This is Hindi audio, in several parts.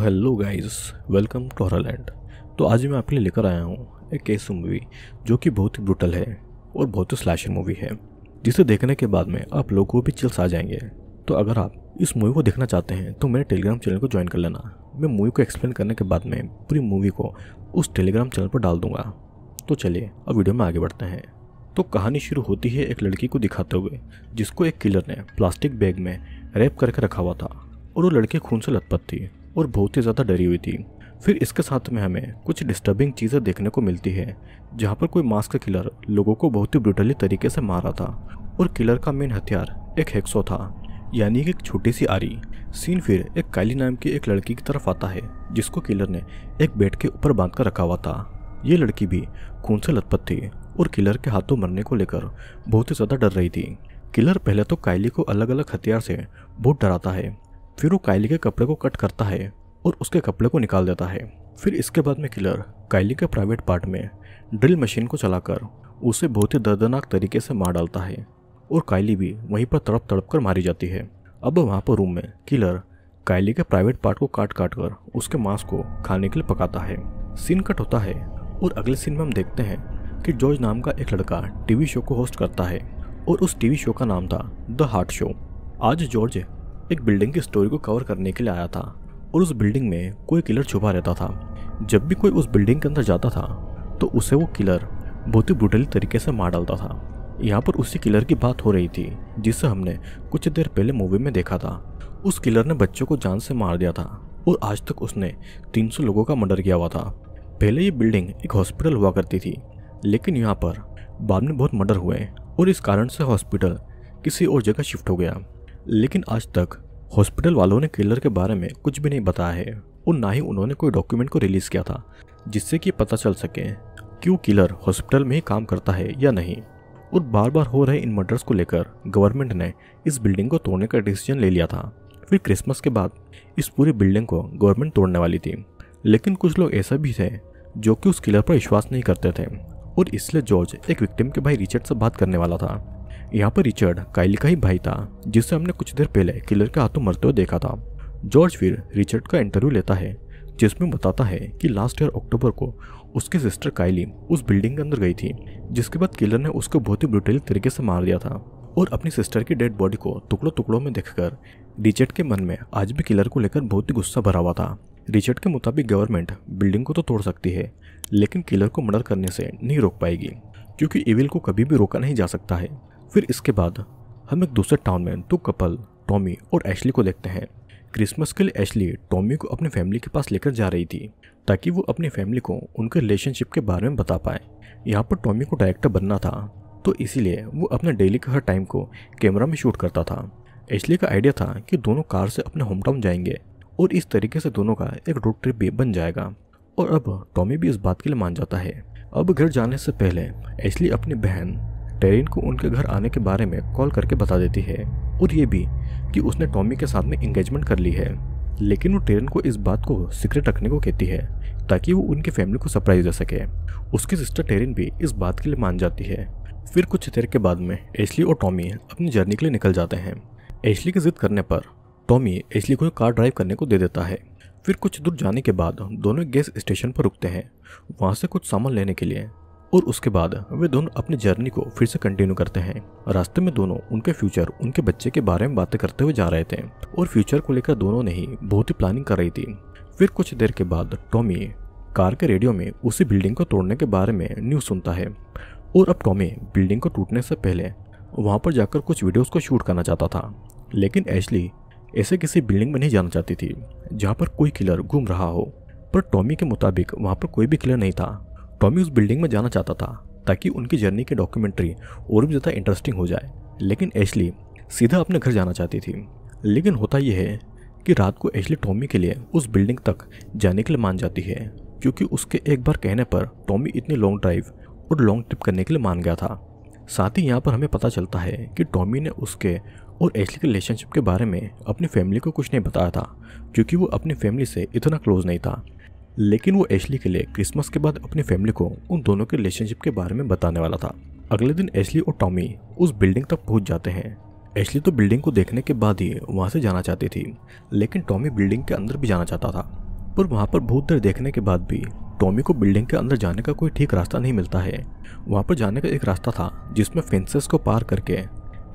तो हेलो गाइस वेलकम टू हरालैंड तो आज मैं आपके लिए लेकर आया हूँ एक ऐसी मूवी जो कि बहुत ही ब्रूटल है और बहुत ही स्लैशर मूवी है जिसे देखने के बाद में आप लोगों को भी चिल्स आ जाएंगे तो अगर आप इस मूवी को देखना चाहते हैं तो मेरे टेलीग्राम चैनल को ज्वाइन कर लेना मैं मूवी को एक्सप्लेन करने के बाद में पूरी मूवी को उस टेलीग्राम चैनल पर डाल दूंगा तो चलिए अब वीडियो में आगे बढ़ते हैं तो कहानी शुरू होती है एक लड़की को दिखाते हुए जिसको एक किलर ने प्लास्टिक बैग में रेप करके रखा हुआ था और वो लड़की खून से लथपथ थी और बहुत ही ज़्यादा डरी हुई थी फिर इसके साथ में हमें कुछ डिस्टर्बिंग चीज़ें देखने को मिलती है जहाँ पर कोई मास्क किलर लोगों को बहुत ही ब्रुटली तरीके से मारा था और किलर का मेन हथियार एक हेक्सो था यानी कि एक छोटी सी आरी सीन फिर एक काली नाम की एक लड़की की तरफ आता है जिसको किलर ने एक बेड के ऊपर बांध कर रखा हुआ था ये लड़की भी खून से लथपथ थी और किलर के हाथों मरने को लेकर बहुत ही ज़्यादा डर रही थी किलर पहले तो कायली को अलग अलग हथियार से बहुत डराता है फिर वो कायली के कपड़े को कट करता है और उसके कपड़े को निकाल देता है फिर इसके बाद में किलर कायली के प्राइवेट पार्ट में ड्रिल मशीन को चलाकर उसे बहुत ही दर्दनाक तरीके से मार डालता है और कायली भी वहीं पर तड़प तड़प कर मारी जाती है अब वहाँ पर रूम में किलर कायली के प्राइवेट पार्ट को काट काट कर उसके मांस को खाने के लिए पकाता है सीन कट होता है और अगले सीन में हम देखते हैं कि जॉर्ज नाम का एक लड़का टीवी शो को होस्ट करता है और उस टीवी शो का नाम था द हार्ट शो आज जॉर्ज एक बिल्डिंग की स्टोरी को कवर करने के लिए आया था और उस बिल्डिंग में कोई किलर छुपा रहता था जब भी कोई उस बिल्डिंग के अंदर जाता था तो उसे वो किलर बहुत ही ब्रुटली तरीके से मार डालता था यहाँ पर उसी किलर की बात हो रही थी जिसे हमने कुछ देर पहले मूवी में देखा था उस किलर ने बच्चों को जान से मार दिया था और आज तक उसने 300 लोगों का मर्डर किया हुआ था पहले ये बिल्डिंग एक हॉस्पिटल हुआ करती थी लेकिन यहाँ पर बाद में बहुत मर्डर हुए और इस कारण से हॉस्पिटल किसी और जगह शिफ्ट हो गया लेकिन आज तक हॉस्पिटल वालों ने किलर के बारे में कुछ भी नहीं बताया है और ना ही उन्होंने कोई डॉक्यूमेंट को रिलीज किया था जिससे कि पता चल सके क्यों किलर हॉस्पिटल में ही काम करता है या नहीं और बार बार हो रहे इन मर्डर्स को लेकर गवर्नमेंट ने इस बिल्डिंग को तोड़ने का डिसीजन ले लिया था फिर क्रिसमस के बाद इस पूरी बिल्डिंग को गवर्नमेंट तोड़ने वाली थी लेकिन कुछ लोग ऐसे भी थे जो कि उस किलर पर विश्वास नहीं करते थे और इसलिए जॉर्ज एक विक्टिम के भाई रिचर्ड से बात करने वाला था यहाँ पर रिचर्ड काइल का ही भाई था जिसे हमने कुछ देर पहले किलर के हाथों मरते हुए देखा था जॉर्ज फिर रिचर्ड का इंटरव्यू लेता है जिसमें बताता है कि लास्ट ईयर अक्टूबर को उसकी सिस्टर काइली उस बिल्डिंग के अंदर गई थी जिसके बाद किलर ने उसको बहुत ही ब्रुटेल तरीके से मार दिया था और अपनी सिस्टर की डेड बॉडी को टुकड़ों टुकड़ों में देखकर रिचर्ड के मन में आज भी किलर को लेकर बहुत ही गुस्सा भरा हुआ था रिचर्ड के मुताबिक गवर्नमेंट बिल्डिंग को तो तोड़ सकती है लेकिन किलर को मर्डर करने से नहीं रोक पाएगी क्योंकि इविल को कभी भी रोका नहीं जा सकता है फिर इसके बाद हम एक दूसरे टाउन में दो कपल टॉमी और एशली को देखते हैं क्रिसमस के लिए एशली टॉमी को अपने फैमिली के पास लेकर जा रही थी ताकि वो अपनी फैमिली को उनके रिलेशनशिप के बारे में बता पाए यहाँ पर टॉमी को डायरेक्टर बनना था तो इसीलिए वो अपने डेली के हर टाइम को कैमरा में शूट करता था एशली का आइडिया था कि दोनों कार से अपने होम टाउन जाएंगे और इस तरीके से दोनों का एक रोड ट्रिप भी बन जाएगा और अब टॉमी भी इस बात के लिए मान जाता है अब घर जाने से पहले एशली अपनी बहन टेरिन को उनके घर आने के बारे में कॉल करके बता देती है और ये भी कि उसने टॉमी के साथ में इंगेजमेंट कर ली है लेकिन वो टेरिन को इस बात को सीक्रेट रखने को कहती है ताकि वो उनकी फैमिली को सरप्राइज दे सके उसकी सिस्टर टेरिन भी इस बात के लिए मान जाती है फिर कुछ देर के बाद में एशली और टॉमी अपनी जर्नी के लिए निकल जाते हैं एशली की जिद करने पर टॉमी एशली को कार ड्राइव करने को दे देता है फिर कुछ दूर जाने के बाद दोनों गैस स्टेशन पर रुकते हैं वहाँ से कुछ सामान लेने के लिए और उसके बाद वे दोनों अपनी जर्नी को फिर से कंटिन्यू करते हैं रास्ते में दोनों उनके फ्यूचर उनके बच्चे के बारे में बातें करते हुए जा रहे थे और फ्यूचर को लेकर दोनों ने ही बहुत ही प्लानिंग कर रही थी फिर कुछ देर के बाद टॉमी कार के रेडियो में उसी बिल्डिंग को तोड़ने के बारे में न्यूज़ सुनता है और अब टॉमी बिल्डिंग को टूटने से पहले वहाँ पर जाकर कुछ वीडियोस को शूट करना चाहता था लेकिन एशली ऐसे किसी बिल्डिंग में नहीं जाना चाहती थी जहाँ पर कोई किलर घूम रहा हो पर टॉमी के मुताबिक वहाँ पर कोई भी किलर नहीं था टॉमी उस बिल्डिंग में जाना चाहता था ताकि उनकी जर्नी की डॉक्यूमेंट्री और भी ज़्यादा इंटरेस्टिंग हो जाए लेकिन एशली सीधा अपने घर जाना चाहती थी लेकिन होता यह है कि रात को एशली टॉमी के लिए उस बिल्डिंग तक जाने के लिए मान जाती है क्योंकि उसके एक बार कहने पर टॉमी इतनी लॉन्ग ड्राइव और लॉन्ग ट्रिप करने के लिए मान गया था साथ ही यहाँ पर हमें पता चलता है कि टॉमी ने उसके और एशली के रिलेशनशिप के बारे में अपनी फैमिली को कुछ नहीं बताया था क्योंकि वो अपनी फैमिली से इतना क्लोज नहीं था लेकिन वो एशली के लिए क्रिसमस के बाद अपनी फैमिली को उन दोनों के रिलेशनशिप के बारे में बताने वाला था अगले दिन एशली और टॉमी उस बिल्डिंग तक पहुंच जाते हैं एशली तो बिल्डिंग को देखने के बाद ही वहाँ से जाना चाहती थी लेकिन टॉमी बिल्डिंग के अंदर भी जाना चाहता था पर वहाँ पर बहुत देर देखने के बाद भी टॉमी को बिल्डिंग के अंदर जाने का कोई ठीक रास्ता नहीं मिलता है वहाँ पर जाने का एक रास्ता था जिसमें फेंसेस को पार करके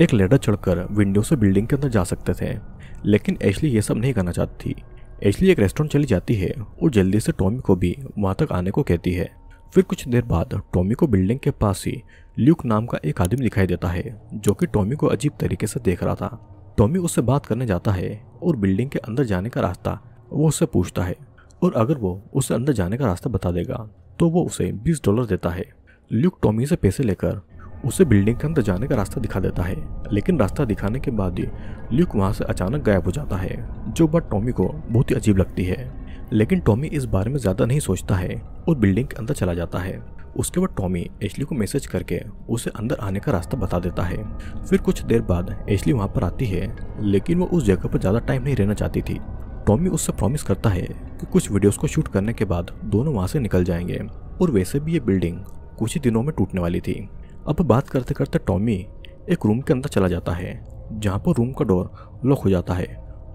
एक लेडर चढ़कर विंडो से बिल्डिंग के अंदर जा सकते थे लेकिन एशली ये सब नहीं करना चाहती थी एचली एक रेस्टोरेंट चली जाती है और जल्दी से टॉमी को भी वहाँ तक आने को कहती है फिर कुछ देर बाद टॉमी को बिल्डिंग के पास ही ल्यूक नाम का एक आदमी दिखाई देता है जो कि टॉमी को अजीब तरीके से देख रहा था टॉमी उससे बात करने जाता है और बिल्डिंग के अंदर जाने का रास्ता वो उससे पूछता है और अगर वो उसे अंदर जाने का रास्ता बता देगा तो वो उसे बीस डॉलर देता है ल्यूक टॉमी से पैसे लेकर उसे बिल्डिंग के अंदर जाने का रास्ता दिखा देता है लेकिन रास्ता दिखाने के बाद ही ल्यूक वहाँ से अचानक गायब हो जाता है जो बात टॉमी को बहुत ही अजीब लगती है लेकिन टॉमी इस बारे में ज़्यादा नहीं सोचता है और बिल्डिंग के अंदर चला जाता है उसके बाद टॉमी एशली को मैसेज करके उसे अंदर आने का रास्ता बता देता है फिर कुछ देर बाद एशली वहाँ पर आती है लेकिन वो उस जगह पर ज़्यादा टाइम नहीं रहना चाहती थी टॉमी उससे प्रॉमिस करता है कि कुछ वीडियोस को शूट करने के बाद दोनों वहाँ से निकल जाएंगे और वैसे भी ये बिल्डिंग कुछ ही दिनों में टूटने वाली थी अब बात करते करते टॉमी एक रूम के अंदर चला जाता है जहाँ पर रूम का डोर लॉक हो जाता है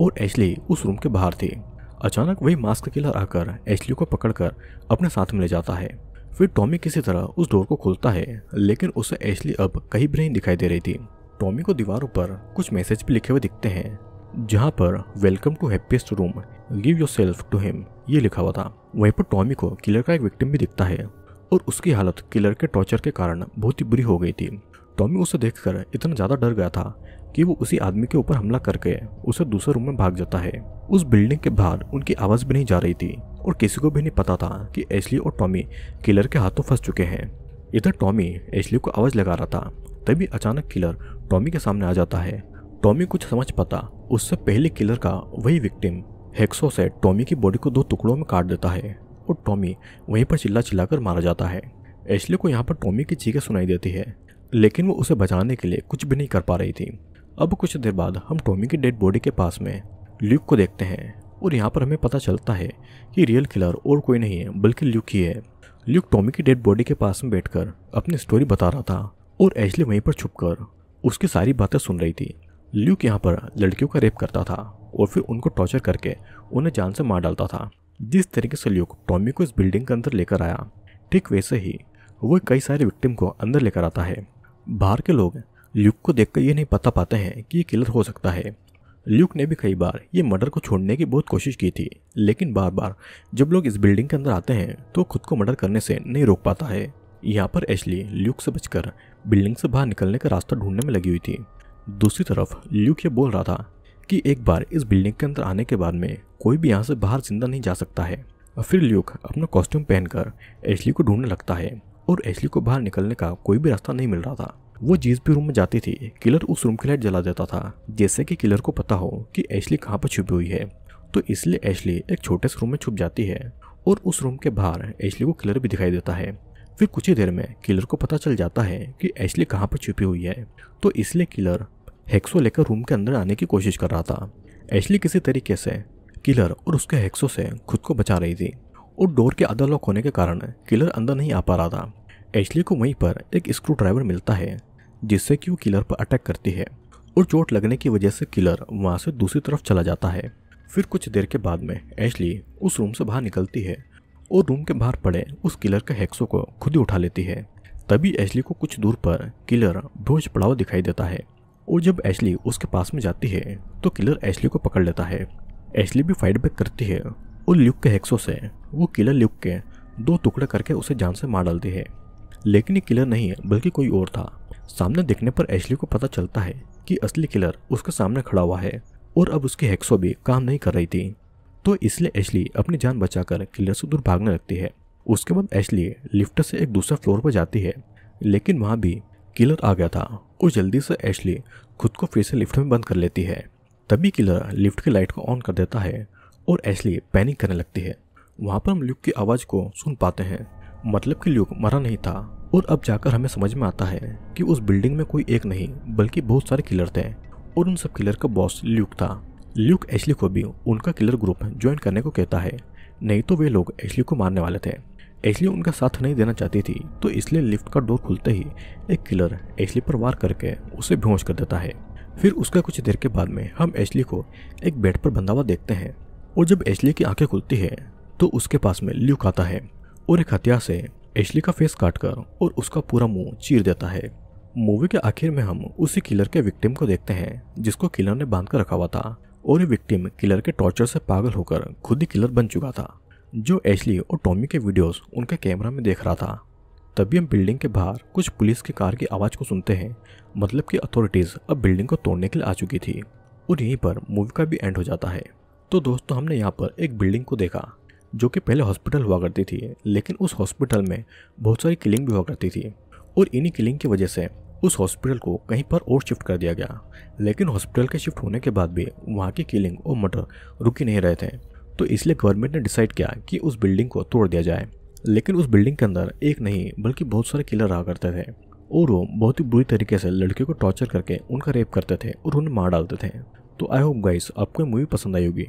और एशली उस रूम के बाहर थी अचानक वही मास्क किलर आकर एशली को पकड़कर अपने साथ में ले जाता है फिर टॉमी किसी तरह उस डोर को खोलता है लेकिन उसे एशली अब कहीं भी नहीं दिखाई दे रही थी टॉमी को दीवारों पर कुछ मैसेज भी लिखे हुए दिखते हैं जहाँ पर welcome to happiest room give yourself to him ये लिखा हुआ था वहीं पर टॉमी को किलर का एक विक्टिम भी दिखता है और उसकी हालत किलर के टॉर्चर के कारण बहुत ही बुरी हो गई थी टॉमी उसे देखकर इतना ज़्यादा डर गया था कि वो उसी आदमी के ऊपर हमला करके उसे दूसरे रूम में भाग जाता है उस बिल्डिंग के बाहर उनकी आवाज़ भी नहीं जा रही थी और किसी को भी नहीं पता था कि एशली और टॉमी किलर के हाथों फंस चुके हैं इधर टॉमी एशली को आवाज़ लगा रहा था तभी अचानक किलर टॉमी के सामने आ जाता है टॉमी कुछ समझ पाता उससे पहले किलर का वही विक्टिम हेक्सो से टॉमी की बॉडी को दो टुकड़ों में काट देता है को टॉमी वहीं पर चिल्ला चिल्ला कर मारा जाता है एशले को यहाँ पर टॉमी की चीखें सुनाई देती है लेकिन वो उसे बचाने के लिए कुछ भी नहीं कर पा रही थी अब कुछ देर बाद हम टॉमी की डेड बॉडी के पास में ल्यूक को देखते हैं और यहाँ पर हमें पता चलता है कि रियल किलर और कोई नहीं है बल्कि ल्यूक ही है ल्यूक टॉमी की डेड बॉडी के पास में बैठकर अपनी स्टोरी बता रहा था और एशले वहीं पर छुपकर उसकी सारी बातें सुन रही थी ल्यूक यहाँ पर लड़कियों का रेप करता था और फिर उनको टॉर्चर करके उन्हें जान से मार डालता था जिस तरीके से ल्यूक टॉमी को इस बिल्डिंग के अंदर लेकर आया ठीक वैसे ही वो कई सारे विक्टिम को अंदर लेकर आता है बाहर के लोग ल्यूक को देखकर ये नहीं पता पाते हैं कि ये किलर हो सकता है ल्यूक ने भी कई बार ये मर्डर को छोड़ने की बहुत कोशिश की थी लेकिन बार बार जब लोग इस बिल्डिंग के अंदर आते हैं तो खुद को मर्डर करने से नहीं रोक पाता है यहाँ पर एशली ल्यूक से बचकर बिल्डिंग से बाहर निकलने का रास्ता ढूंढने में लगी हुई थी दूसरी तरफ ल्यूक ये बोल रहा था कि एक बार इस बिल्डिंग के अंदर आने के बाद में कोई भी यहाँ से बाहर जिंदा नहीं जा सकता है और फिर ल्यूक अपना कॉस्ट्यूम पहनकर एशली को ढूंढने लगता है और एशली को बाहर निकलने का कोई भी रास्ता नहीं मिल रहा था वो जिस भी रूम में जाती थी किलर उस रूम की लाइट जला देता था जैसे कि किलर को पता हो कि एशली कहाँ पर छुपी हुई है तो इसलिए एशली एक छोटे से रूम में छुप जाती है और उस रूम के बाहर एशली को किलर भी दिखाई देता है फिर कुछ ही देर में किलर को पता चल जाता है कि एशली कहाँ पर छुपी हुई है तो इसलिए किलर हैक्सो लेकर रूम के अंदर आने की कोशिश कर रहा था एशली किसी तरीके से किलर और उसके हेक्सो से खुद को बचा रही थी और डोर के आधा लॉक होने के कारण किलर अंदर नहीं आ पा रहा था एशली को वहीं पर एक स्क्रू ड्राइवर मिलता है जिससे कि वो किलर पर अटैक करती है और चोट लगने की वजह से किलर वहाँ से दूसरी तरफ चला जाता है फिर कुछ देर के बाद में एशली उस रूम से बाहर निकलती है और रूम के बाहर पड़े उस किलर के हेक्सो को खुद ही उठा लेती है तभी एशली को कुछ दूर पर किलर भोज पड़ाव दिखाई देता है और जब एशली उसके पास में जाती है तो किलर एशली को पकड़ लेता है एशली भी फाइट बैक करती है और ल्यूक के हेक्सों से वो किलर ल्यूक के दो टुकड़े करके उसे जान से मार डालती है लेकिन ये किलर नहीं बल्कि कोई और था सामने देखने पर एशली को पता चलता है कि असली किलर उसके सामने खड़ा हुआ है और अब उसकी हेक्सो भी काम नहीं कर रही थी तो इसलिए एशली अपनी जान बचाकर किलर से दूर भागने लगती है उसके बाद एशली लिफ्ट से एक दूसरे फ्लोर पर जाती है लेकिन वहाँ भी किलर आ गया था और जल्दी से एशली खुद को फिर से लिफ्ट में बंद कर लेती है तभी किलर लिफ्ट की लाइट को ऑन कर देता है और एशली पैनिक करने लगती है वहाँ पर हम ल्यूक की आवाज़ को सुन पाते हैं मतलब कि ल्यूक मरा नहीं था और अब जाकर हमें समझ में आता है कि उस बिल्डिंग में कोई एक नहीं बल्कि बहुत सारे किलर थे और उन सब किलर का बॉस ल्यूक था ल्यूक एशली को भी उनका किलर ग्रुप ज्वाइन करने को कहता है नहीं तो वे लोग एशली को मारने वाले थे एशली उनका साथ नहीं देना चाहती थी तो इसलिए लिफ्ट का डोर खुलते ही एक किलर एशली पर वार करके उसे बेहोश कर देता है फिर उसका कुछ देर के बाद में हम एशली को एक बेड पर बंधा हुआ देखते हैं और जब एशली की आंखें खुलती है तो उसके पास में ल्यूक आता है और एक हथियार से एशली का फेस काटकर और उसका पूरा मुंह चीर देता है मूवी के आखिर में हम उसी किलर के विक्टिम को देखते हैं जिसको किलर ने बांध कर रखा हुआ था और ये विक्टिम किलर के टॉर्चर से पागल होकर खुद ही किलर बन चुका था जो एशली और टॉमी के वीडियोस उनके कैमरा में देख रहा था तभी हम बिल्डिंग के बाहर कुछ पुलिस की कार की आवाज़ को सुनते हैं मतलब कि अथॉरिटीज़ अब बिल्डिंग को तोड़ने के लिए आ चुकी थी और यहीं पर मूवी का भी एंड हो जाता है तो दोस्तों हमने यहाँ पर एक बिल्डिंग को देखा जो कि पहले हॉस्पिटल हुआ करती थी लेकिन उस हॉस्पिटल में बहुत सारी किलिंग भी हुआ करती थी और इन्हीं किलिंग की वजह से उस हॉस्पिटल को कहीं पर और शिफ्ट कर दिया गया लेकिन हॉस्पिटल के शिफ्ट होने के बाद भी वहाँ की किलिंग और मर्डर रुकी नहीं रहे थे तो इसलिए गवर्नमेंट ने डिसाइड किया कि उस बिल्डिंग को तोड़ दिया जाए लेकिन उस बिल्डिंग के अंदर एक नहीं बल्कि बहुत सारे किलर रहा करते थे और वो बहुत ही बुरी तरीके से लड़के को टॉर्चर करके उनका रेप करते थे और उन्हें मार डालते थे तो आई होप गाइस आपको मूवी पसंद आई होगी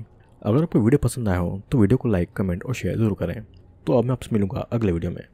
अगर आपको वीडियो पसंद आया हो तो वीडियो को लाइक कमेंट और शेयर जरूर करें तो अब मैं आपसे मिलूंगा अगले वीडियो में